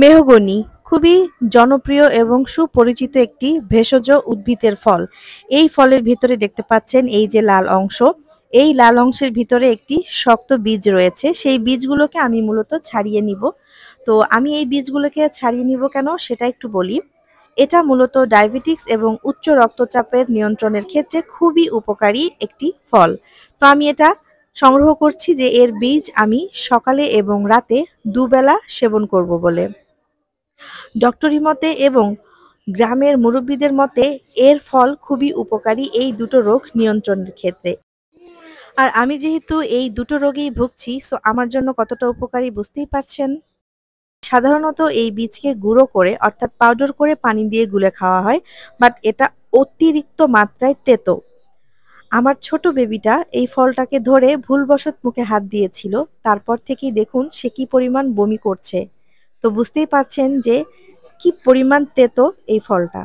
mahogany খুবই জনপ্রিয় এবং সুপরিচিত একটি ভেষজ উদ্ভিদের ফল এই ফলের ভিতরে দেখতে পাচ্ছেন এই যে লাল অংশ এই লাল অংশের ভিতরে একটি শক্ত বীজ রয়েছে সেই বীজগুলোকে আমি মূলত ছাড়িয়ে নিব তো আমি এই বীজগুলোকে ছাড়িয়ে নিব কেন সেটা একটু বলি এটা মূলত ডায়াবেটিক্স এবং উচ্চ রক্তচাপের নিয়ন্ত্রণের ক্ষেত্রে খুবই উপকারী একটি ফল তো আমি এটা সংগ্রহ করছি যে এর বীজ আমি সকালে এবং রাতে দুবেলা সেবন করব বলে ডক্টরি মতে এবং গ্রামের মুরব্বীদের মতে এর ফল খুবই উপকারী এই দুটো রোগ নিয়ন্ত্রণের ক্ষেত্রে আর আমি যেহেতু এই দুটো রোগেই ভুগছি সো আমার জন্য কতটা উপকারী বুঝতেই পারছেন সাধারণত এই বীজকে গুঁড়ো করে অর্থাৎ পাউডার করে পানি দিয়ে গুলে খাওয়া হয় বাট এটা অতিরিক্ত মাত্রায় তেতো আমার ছোট বেবিটা এই ফলটাকে ধরে ভুলবশত মুখে হাত দিয়েছিল তারপর থেকেই দেখুন সে কি পরিমাণ বমি করছে তো বুঝতেই পারছেন যে কি পরিমাণ তেতো এই ফলটা